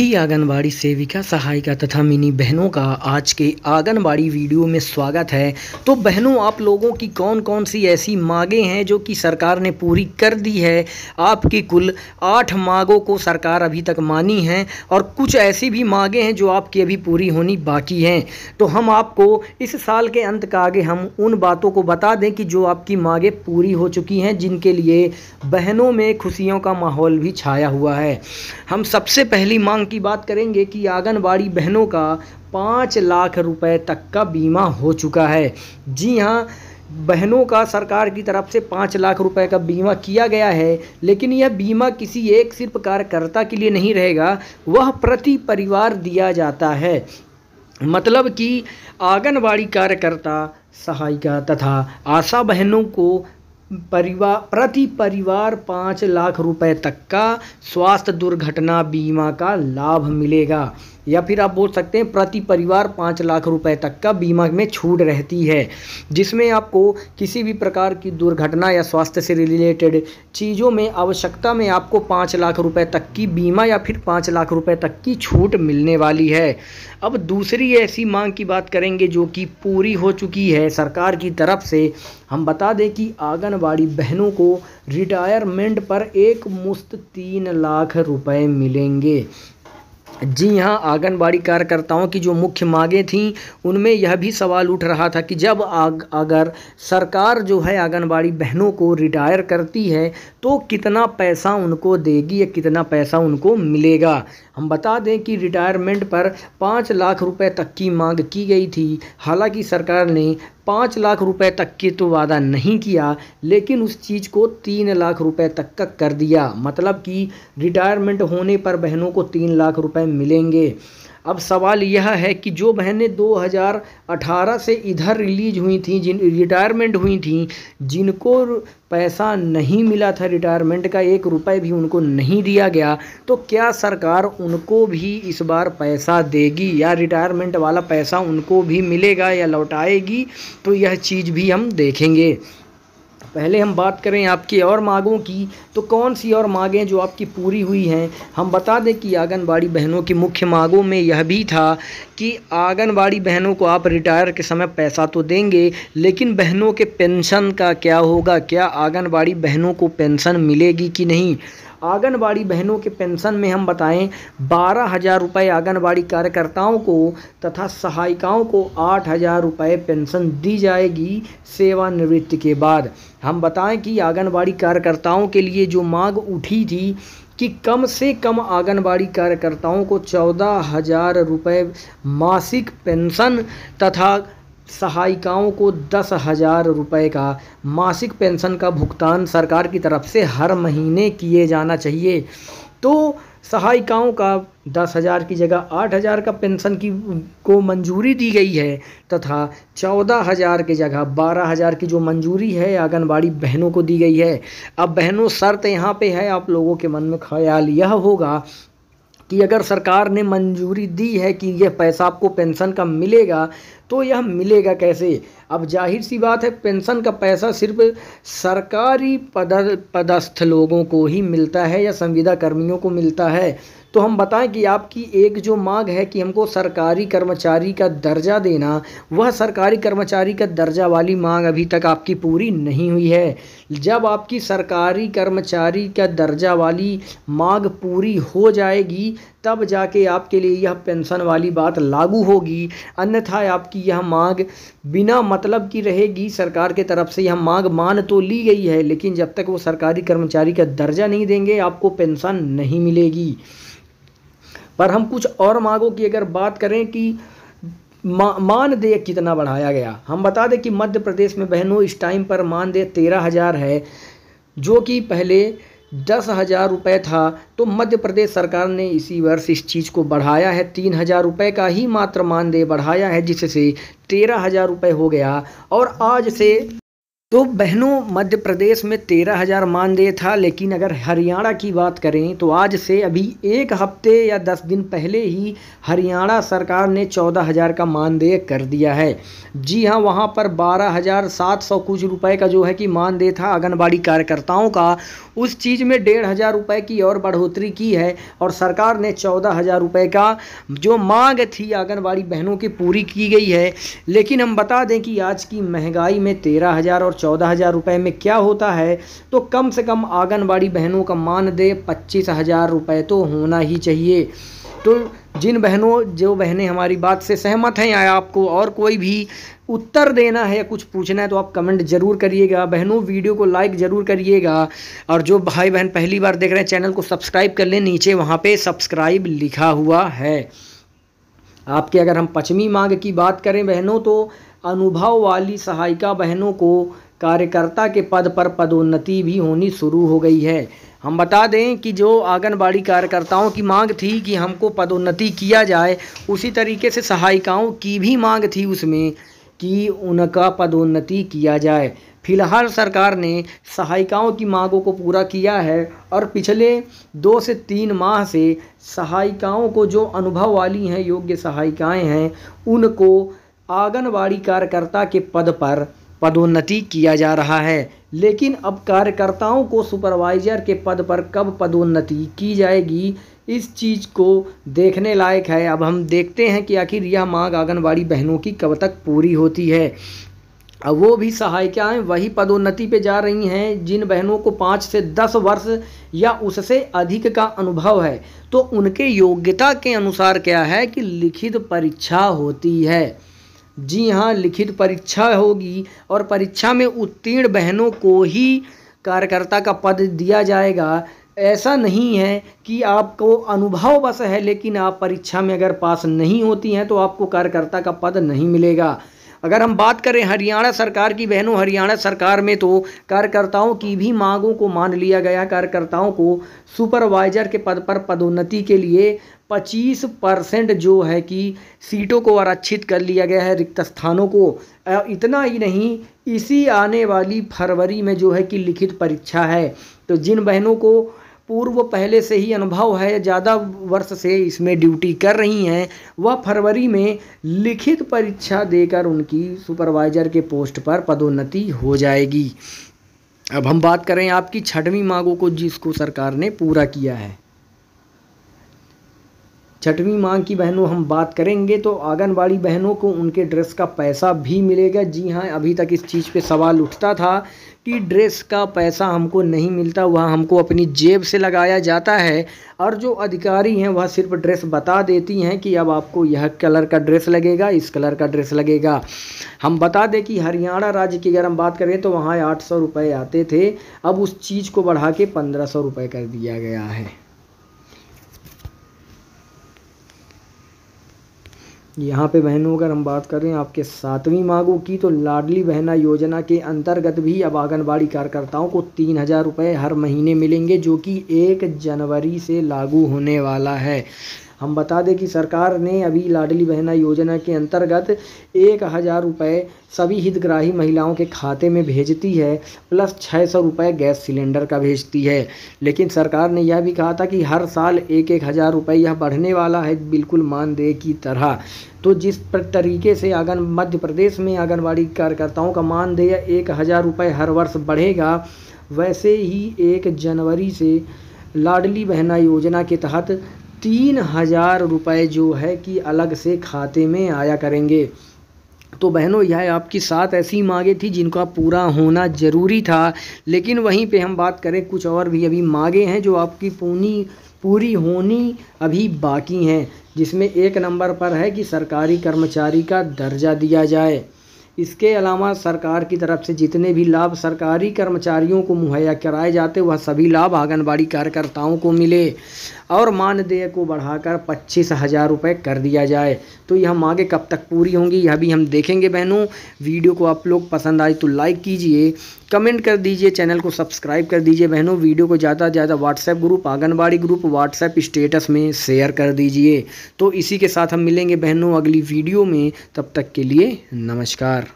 सभी आंगनबाड़ी सेविका सहायिका तथा मिनी बहनों का आज के आंगनबाड़ी वीडियो में स्वागत है तो बहनों आप लोगों की कौन कौन सी ऐसी मांगे हैं जो कि सरकार ने पूरी कर दी है आपकी कुल आठ मांगों को सरकार अभी तक मानी है और कुछ ऐसी भी मांगे हैं जो आपकी अभी पूरी होनी बाकी हैं तो हम आपको इस साल के अंत का आगे हम उन बातों को बता दें कि जो आपकी मांगें पूरी हो चुकी हैं जिनके लिए बहनों में खुशियों का माहौल भी छाया हुआ है हम सबसे पहली मांग की बात करेंगे कि आंगनबाड़ी बहनों का पाँच लाख रुपए तक का बीमा हो चुका है जी हाँ बहनों का सरकार की तरफ से पाँच लाख रुपए का बीमा किया गया है लेकिन यह बीमा किसी एक सिर्फ कार्यकर्ता के लिए नहीं रहेगा वह प्रति परिवार दिया जाता है मतलब कि आंगनबाड़ी कार्यकर्ता सहायिका तथा आशा बहनों को परिवार प्रति परिवार पाँच लाख रुपए तक का स्वास्थ्य दुर्घटना बीमा का लाभ मिलेगा या फिर आप बोल सकते हैं प्रति परिवार पाँच लाख रुपए तक का बीमा में छूट रहती है जिसमें आपको किसी भी प्रकार की दुर्घटना या स्वास्थ्य से रिलेटेड चीज़ों में आवश्यकता में आपको पाँच लाख रुपए तक की बीमा या फिर पाँच लाख रुपए तक की छूट मिलने वाली है अब दूसरी ऐसी मांग की बात करेंगे जो कि पूरी हो चुकी है सरकार की तरफ से हम बता दें कि आंगनबाड़ी बहनों को रिटायरमेंट पर एक मुश्त तीन लाख रुपए मिलेंगे जी हाँ आंगनबाड़ी कार्यकर्ताओं की जो मुख्य मांगें थीं उनमें यह भी सवाल उठ रहा था कि जब आग अगर सरकार जो है आंगनबाड़ी बहनों को रिटायर करती है तो कितना पैसा उनको देगी या कितना पैसा उनको मिलेगा हम बता दें कि रिटायरमेंट पर पाँच लाख रुपए तक की मांग की गई थी हालांकि सरकार ने पाँच लाख रुपए तक के तो वादा नहीं किया लेकिन उस चीज़ को तीन लाख रुपए तक का कर दिया मतलब कि रिटायरमेंट होने पर बहनों को तीन लाख रुपए मिलेंगे अब सवाल यह है कि जो बहनें 2018 से इधर रिलीज हुई थी जिन रिटायरमेंट हुई थी जिनको पैसा नहीं मिला था रिटायरमेंट का एक रुपए भी उनको नहीं दिया गया तो क्या सरकार उनको भी इस बार पैसा देगी या रिटायरमेंट वाला पैसा उनको भी मिलेगा या लौटाएगी तो यह चीज़ भी हम देखेंगे पहले हम बात करें आपकी और मांगों की तो कौन सी और मांगें जो आपकी पूरी हुई हैं हम बता दें कि आंगनबाड़ी बहनों की मुख्य मांगों में यह भी था कि आंगनबाड़ी बहनों को आप रिटायर के समय पैसा तो देंगे लेकिन बहनों के पेंशन का क्या होगा क्या आंगनबाड़ी बहनों को पेंशन मिलेगी कि नहीं आंगनबाड़ी बहनों के पेंशन में हम बताएं बारह हज़ार रुपये आंगनबाड़ी कार्यकर्ताओं को तथा सहायिकाओं को आठ हज़ार रुपये पेंशन दी जाएगी सेवानिवृत्ति के बाद हम बताएं कि आंगनबाड़ी कार्यकर्ताओं के लिए जो मांग उठी थी कि कम से कम आंगनबाड़ी कार्यकर्ताओं को चौदह हज़ार रुपये मासिक पेंशन तथा सहायिकाओं को दस हज़ार रुपये का मासिक पेंशन का भुगतान सरकार की तरफ से हर महीने किए जाना चाहिए तो सहायिकाओं का दस हज़ार की जगह आठ हज़ार का पेंशन की को मंजूरी दी गई है तथा चौदह हज़ार की जगह बारह हज़ार की जो मंजूरी है आंगनबाड़ी बहनों को दी गई है अब बहनों शर्त यहाँ पे है आप लोगों के मन में ख्याल यह होगा कि अगर सरकार ने मंजूरी दी है कि यह पैसा आपको पेंशन का मिलेगा तो यह मिलेगा कैसे अब जाहिर सी बात है पेंशन का पैसा सिर्फ सरकारी पद पदस्थ लोगों को ही मिलता है या संविदा कर्मियों को मिलता है तो हम बताएं कि आपकी एक जो मांग है कि हमको सरकारी कर्मचारी का दर्जा देना वह सरकारी कर्मचारी का दर्जा वाली मांग अभी तक आपकी पूरी नहीं हुई है जब आपकी सरकारी कर्मचारी का दर्जा वाली मांग पूरी हो जाएगी तब जाके आपके लिए यह पेंशन वाली बात लागू होगी अन्यथा आपकी यह मांग बिना मतलब की रहेगी सरकार के तरफ से यह मांग मान तो ली गई है लेकिन जब तक वो सरकारी कर्मचारी का दर्जा नहीं देंगे आपको पेंशन नहीं मिलेगी पर हम कुछ और मांगों की अगर बात करें कि मा, मानदेय कितना बढ़ाया गया हम बता दें कि मध्य प्रदेश में बहनों इस टाइम पर मानदेय तेरह हज़ार है जो कि पहले दस हज़ार रुपये था तो मध्य प्रदेश सरकार ने इसी वर्ष इस चीज़ को बढ़ाया है तीन हज़ार रुपये का ही मात्र मानदेय बढ़ाया है जिससे तेरह हज़ार रुपये हो गया और आज से तो बहनों मध्य प्रदेश में तेरह हज़ार मानदेय था लेकिन अगर हरियाणा की बात करें तो आज से अभी एक हफ्ते या दस दिन पहले ही हरियाणा सरकार ने चौदह हज़ार का मानदेय कर दिया है जी हाँ वहाँ पर बारह हज़ार सात सौ कुछ रुपए का जो है कि मानदेय था आंगनबाड़ी कार्यकर्ताओं का उस चीज़ में डेढ़ हज़ार रुपये की और बढ़ोतरी की है और सरकार ने चौदह हज़ार रुपये का जो मांग थी आंगनबाड़ी बहनों की पूरी की गई है लेकिन हम बता दें कि आज की महंगाई में तेरह हज़ार और चौदह हज़ार रुपये में क्या होता है तो कम से कम आंगनबाड़ी बहनों का मानदेय पच्चीस हज़ार रुपये तो होना ही चाहिए तो जिन बहनों जो बहनें हमारी बात से सहमत हैं या आपको और कोई भी उत्तर देना है या कुछ पूछना है तो आप कमेंट जरूर करिएगा बहनों वीडियो को लाइक ज़रूर करिएगा और जो भाई बहन पहली बार देख रहे हैं चैनल को सब्सक्राइब कर लें नीचे वहाँ पे सब्सक्राइब लिखा हुआ है आपके अगर हम पश्चिमी मांग की बात करें बहनों तो अनुभव वाली सहायिका बहनों को कार्यकर्ता के पद पर पदोन्नति भी होनी शुरू हो गई है हम बता दें कि जो आंगनबाड़ी कार्यकर्ताओं की मांग थी कि हमको पदोन्नति किया जाए उसी तरीके से सहायिकाओं की भी मांग थी उसमें कि उनका पदोन्नति किया जाए फिलहाल सरकार ने सहायिकाओं की मांगों को पूरा किया है और पिछले दो से तीन माह से सहायिकाओं को जो अनुभव वाली हैं योग्य सहायिकाएं हैं उनको आंगनबाड़ी कार्यकर्ता के पद पर पदोन्नति किया जा रहा है लेकिन अब कार्यकर्ताओं को सुपरवाइजर के पद पर कब पदोन्नति की जाएगी इस चीज़ को देखने लायक है अब हम देखते हैं कि आखिर यह मांग आंगनबाड़ी बहनों की कब तक पूरी होती है अब वो भी सहायिकाएं वही पदोन्नति पे जा रही हैं जिन बहनों को पाँच से दस वर्ष या उससे अधिक का अनुभव है तो उनके योग्यता के अनुसार क्या है कि लिखित परीक्षा होती है जी हाँ लिखित परीक्षा होगी और परीक्षा में उत्तीर्ण बहनों को ही कार्यकर्ता का पद दिया जाएगा ऐसा नहीं है कि आपको अनुभव बस है लेकिन आप परीक्षा में अगर पास नहीं होती हैं तो आपको कार्यकर्ता का पद नहीं मिलेगा अगर हम बात करें हरियाणा सरकार की बहनों हरियाणा सरकार में तो कार्यकर्ताओं की भी मांगों को मान लिया गया कार्यकर्ताओं को सुपरवाइजर के पद पर पदोन्नति के लिए 25 परसेंट जो है कि सीटों को आरक्षित कर लिया गया है रिक्त स्थानों को इतना ही नहीं इसी आने वाली फरवरी में जो है कि लिखित परीक्षा है तो जिन बहनों को पूर्व पहले से ही अनुभव है ज़्यादा वर्ष से इसमें ड्यूटी कर रही हैं वह फरवरी में लिखित परीक्षा देकर उनकी सुपरवाइज़र के पोस्ट पर पदोन्नति हो जाएगी अब हम बात करें आपकी छठवीं मांगों को जिसको सरकार ने पूरा किया है छठवीं माँ की बहनों हम बात करेंगे तो आंगनबाड़ी बहनों को उनके ड्रेस का पैसा भी मिलेगा जी हाँ अभी तक इस चीज़ पे सवाल उठता था कि ड्रेस का पैसा हमको नहीं मिलता वह हमको अपनी जेब से लगाया जाता है और जो अधिकारी हैं वह सिर्फ ड्रेस बता देती हैं कि अब आपको यह कलर का ड्रेस लगेगा इस कलर का ड्रेस लगेगा हम बता दें कि हरियाणा राज्य की अगर हम बात करें तो वहाँ आठ सौ रुपये आते थे अब उस चीज़ को बढ़ा के पंद्रह सौ रुपये कर दिया गया है यहाँ पे बहनों अगर हम बात करें आपके सातवीं मांगों की तो लाडली बहना योजना के अंतर्गत भी अब आंगनबाड़ी कार्यकर्ताओं को तीन हज़ार रुपये हर महीने मिलेंगे जो कि एक जनवरी से लागू होने वाला है हम बता दें कि सरकार ने अभी लाडली बहना योजना के अंतर्गत एक हज़ार रुपये सभी हितग्राही महिलाओं के खाते में भेजती है प्लस छः सौ रुपये गैस सिलेंडर का भेजती है लेकिन सरकार ने यह भी कहा था कि हर साल एक एक हज़ार रुपये यह बढ़ने वाला है बिल्कुल मानदेय की तरह तो जिस तरीके से आंगन मध्य प्रदेश में आंगनबाड़ी कार्यकर्ताओं का मानदेय एक हज़ार रुपये हर वर्ष बढ़ेगा वैसे ही एक जनवरी से लाडली बहना योजना के तहत तीन हज़ार रुपये जो है कि अलग से खाते में आया करेंगे तो बहनों यह आपकी सात ऐसी मांगे थी जिनका पूरा होना ज़रूरी था लेकिन वहीं पे हम बात करें कुछ और भी अभी मांगे हैं जो आपकी पूनी पूरी होनी अभी बाकी हैं जिसमें एक नंबर पर है कि सरकारी कर्मचारी का दर्जा दिया जाए इसके अलावा सरकार की तरफ से जितने भी लाभ सरकारी कर्मचारियों को मुहैया कराए जाते वह सभी लाभ आंगनबाड़ी कार्यकर्ताओं को मिले और मानदेय को बढ़ाकर पच्चीस हज़ार रुपये कर दिया जाए तो यह मांगे कब तक पूरी होंगी यह भी हम देखेंगे बहनों वीडियो को आप लोग पसंद आए तो लाइक कीजिए कमेंट कर दीजिए चैनल को सब्सक्राइब कर दीजिए बहनों वीडियो को ज़्यादा से ज़्यादा WhatsApp group anganwadi group WhatsApp status में शेयर कर दीजिए तो इसी के साथ हम मिलेंगे बहनों अगली वीडियो में तब तक के लिए नमस्कार